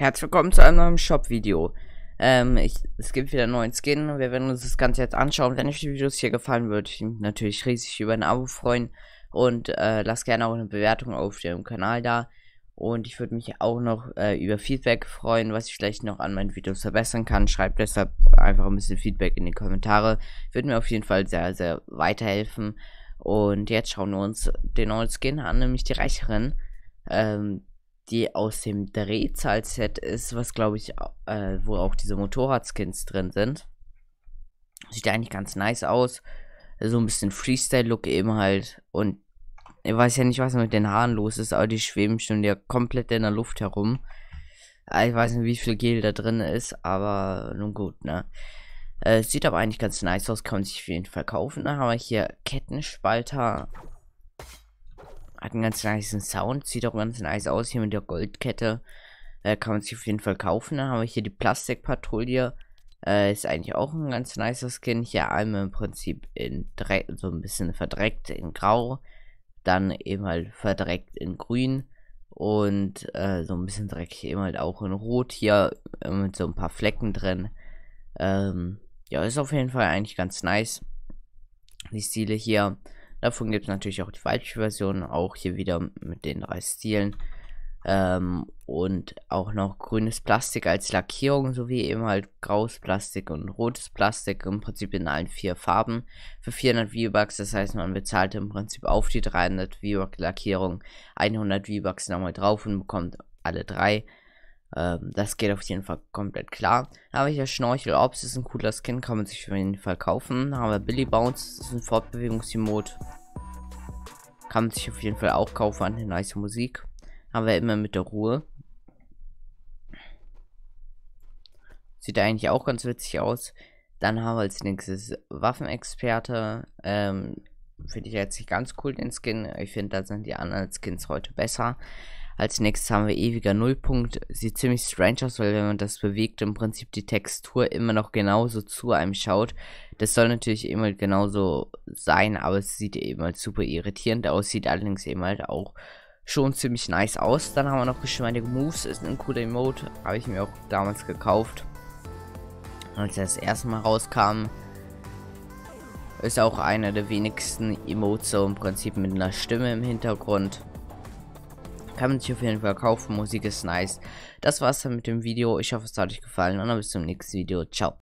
Herzlich willkommen zu einem neuen Shop-Video. Ähm, ich, es gibt wieder einen neuen Skin. Wir werden uns das Ganze jetzt anschauen. Wenn euch die Videos hier gefallen, würde ich mich natürlich riesig über ein Abo freuen. Und äh, lasst gerne auch eine Bewertung auf dem Kanal da. Und ich würde mich auch noch äh, über Feedback freuen, was ich vielleicht noch an meinen Videos verbessern kann. Schreibt deshalb einfach ein bisschen Feedback in die Kommentare. Würde mir auf jeden Fall sehr, sehr weiterhelfen. Und jetzt schauen wir uns den neuen Skin an, nämlich die Reicherin. Ähm, die aus dem Drehzahlset ist, was glaube ich, äh, wo auch diese Motorradskins drin sind. Sieht eigentlich ganz nice aus. So ein bisschen Freestyle-Look eben halt. Und ich weiß ja nicht, was mit den Haaren los ist, aber die schweben schon ja komplett in der Luft herum. Ah, ich weiß nicht, wie viel Gel da drin ist, aber nun gut, ne? Äh, sieht aber eigentlich ganz nice aus, kann man sich auf jeden Fall kaufen. Dann haben wir hier Kettenspalter hat einen ganz niceen Sound, sieht auch ganz nice aus hier mit der Goldkette. Äh, kann man sich auf jeden Fall kaufen. Dann haben wir hier die Plastikpatrouille. Äh, ist eigentlich auch ein ganz nicer Skin. Hier einmal im Prinzip in Dreck, so ein bisschen verdreckt in Grau. Dann eben halt verdreckt in Grün. Und äh, so ein bisschen dreckig eben halt auch in Rot hier äh, mit so ein paar Flecken drin. Ähm, ja, ist auf jeden Fall eigentlich ganz nice. Die Stile hier. Davon gibt es natürlich auch die weibliche Version, auch hier wieder mit den drei Stilen. Ähm, und auch noch grünes Plastik als Lackierung, sowie eben halt graues Plastik und rotes Plastik, im Prinzip in allen vier Farben für 400 V-Bucks. Das heißt, man bezahlt im Prinzip auf die 300 V-Buck Lackierung 100 V-Bucks nochmal drauf und bekommt alle drei. Ähm, das geht auf jeden Fall komplett klar. Aber hier Schnorchel Ops ist ein cooler Skin, kann man sich auf jeden Fall kaufen. Haben wir Billy Bounce, das ist ein Fortbewegungsimod. Kann man sich auf jeden Fall auch kaufen, eine nice Musik. Haben wir immer mit der Ruhe. Sieht eigentlich auch ganz witzig aus. Dann haben wir als nächstes Waffenexperte. Ähm, finde ich jetzt nicht ganz cool den Skin. Ich finde, da sind die anderen Skins heute besser. Als nächstes haben wir ewiger Nullpunkt. Sieht ziemlich strange aus, weil wenn man das bewegt, im Prinzip die Textur immer noch genauso zu einem schaut. Das soll natürlich immer genauso sein, aber es sieht eben halt super irritierend aus. Sieht allerdings eben halt auch schon ziemlich nice aus. Dann haben wir noch geschmeidige Moves. Ist ein cooler Emote. Habe ich mir auch damals gekauft. Als er das erste Mal rauskam. Ist auch einer der wenigsten Emotes so im Prinzip mit einer Stimme im Hintergrund. Kann man sich auf jeden Fall kaufen. Musik ist nice. Das war's dann mit dem Video. Ich hoffe, es hat euch gefallen. Und dann bis zum nächsten Video. Ciao.